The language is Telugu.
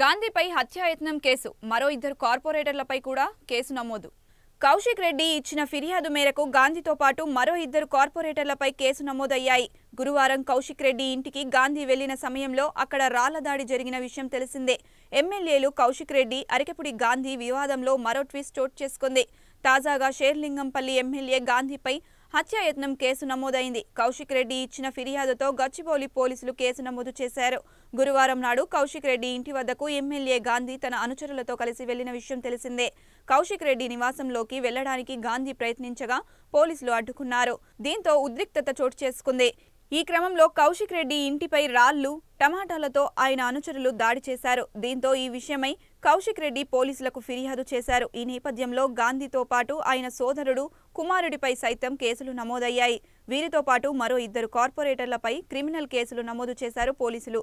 గాంధీపై హత్యాయత్నం కేసు మరో ఇద్దరు కార్పొరేటర్లపై కూడా కేసు నమోదు కౌశిక్ రెడ్డి ఇచ్చిన ఫిర్యాదు మేరకు గాంధీతో పాటు మరో ఇద్దరు కార్పొరేటర్లపై కేసు నమోదయ్యాయి గురువారం కౌశిక్ రెడ్డి ఇంటికి గాంధీ వెళ్లిన సమయంలో అక్కడ రాళ్ల దాడి జరిగిన విషయం తెలిసిందే ఎమ్మెల్యేలు కౌశిక్ రెడ్డి అరికపుడి గాంధీ వివాదంలో మరో ట్విస్ట్ చోటు చేసుకుంది తాజాగా షేర్లింగంపల్లి ఎమ్మెల్యే గాంధీపై హత్యాయత్నం కేసు నమోదైంది కౌశిక్ రెడ్డి ఇచ్చిన ఫిర్యాదుతో గచ్చిబౌలి పోలీసులు కేసు నమోదు చేశారు గురువారం నాడు కౌశిక్ రెడ్డి ఇంటి వద్దకు ఎమ్మెల్యే గాంధీ తన అనుచరులతో కలిసి వెళ్లిన విషయం తెలిసిందే కౌశిక్ రెడ్డి నివాసంలోకి వెళ్లడానికి గాంధీ ప్రయత్నించగా పోలీసులు అడ్డుకున్నారు దీంతో ఉద్రిక్తత చోటు చేసుకుంది ఈ క్రమంలో కౌశిక్ రెడ్డి ఇంటిపై రాళ్లు టమాటాలతో ఆయన అనుచరులు దాడి చేశారు దీంతో ఈ విషయమై కౌశిక్ రెడ్డి పోలీసులకు ఫిర్యాదు చేశారు ఈ నేపథ్యంలో గాంధీతో పాటు ఆయన సోదరుడు కుమారుడిపై సైతం కేసులు నమోదయ్యాయి వీరితో పాటు మరో ఇద్దరు కార్పొరేటర్లపై క్రిమినల్ కేసులు నమోదు చేశారు పోలీసులు